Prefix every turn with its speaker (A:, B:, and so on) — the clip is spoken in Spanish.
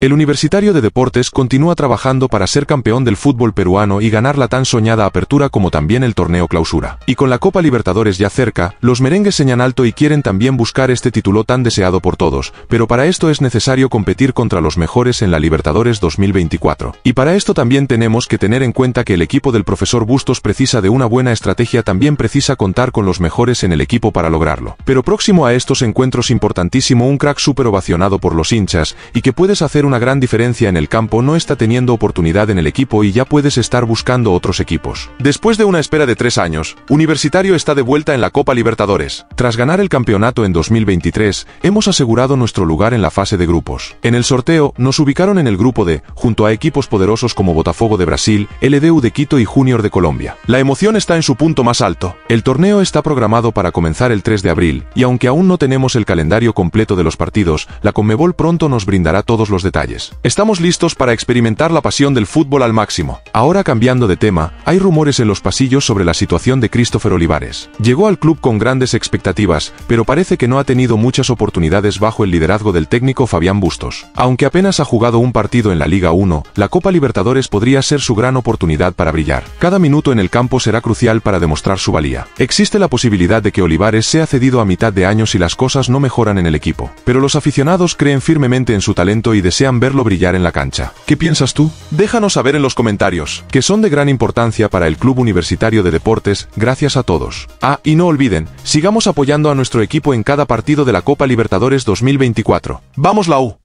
A: El Universitario de Deportes continúa trabajando para ser campeón del fútbol peruano y ganar la tan soñada apertura como también el torneo clausura. Y con la Copa Libertadores ya cerca, los merengues señan alto y quieren también buscar este título tan deseado por todos, pero para esto es necesario competir contra los mejores en la Libertadores 2024. Y para esto también tenemos que tener en cuenta que el equipo del profesor Bustos precisa de una buena estrategia, también precisa contar con los mejores en el equipo para lograrlo. Pero próximo a estos encuentros importantísimo un crack súper ovacionado por los hinchas, y que puedes hacer una gran diferencia en el campo no está teniendo oportunidad en el equipo y ya puedes estar buscando otros equipos. Después de una espera de tres años, Universitario está de vuelta en la Copa Libertadores. Tras ganar el campeonato en 2023, hemos asegurado nuestro lugar en la fase de grupos. En el sorteo, nos ubicaron en el grupo D, junto a equipos poderosos como Botafogo de Brasil, LDU de Quito y Junior de Colombia. La emoción está en su punto más alto. El torneo está programado para comenzar el 3 de abril, y aunque aún no tenemos el calendario completo de los partidos, la Conmebol pronto nos brindará todos los detalles Estamos listos para experimentar la pasión del fútbol al máximo. Ahora cambiando de tema, hay rumores en los pasillos sobre la situación de Christopher Olivares. Llegó al club con grandes expectativas, pero parece que no ha tenido muchas oportunidades bajo el liderazgo del técnico Fabián Bustos. Aunque apenas ha jugado un partido en la Liga 1, la Copa Libertadores podría ser su gran oportunidad para brillar. Cada minuto en el campo será crucial para demostrar su valía. Existe la posibilidad de que Olivares sea cedido a mitad de año si las cosas no mejoran en el equipo, pero los aficionados creen firmemente en su talento y desean verlo brillar en la cancha. ¿Qué piensas tú? Déjanos saber en los comentarios, que son de gran importancia para el Club Universitario de Deportes, gracias a todos. Ah, y no olviden, sigamos apoyando a nuestro equipo en cada partido de la Copa Libertadores 2024. ¡Vamos la U!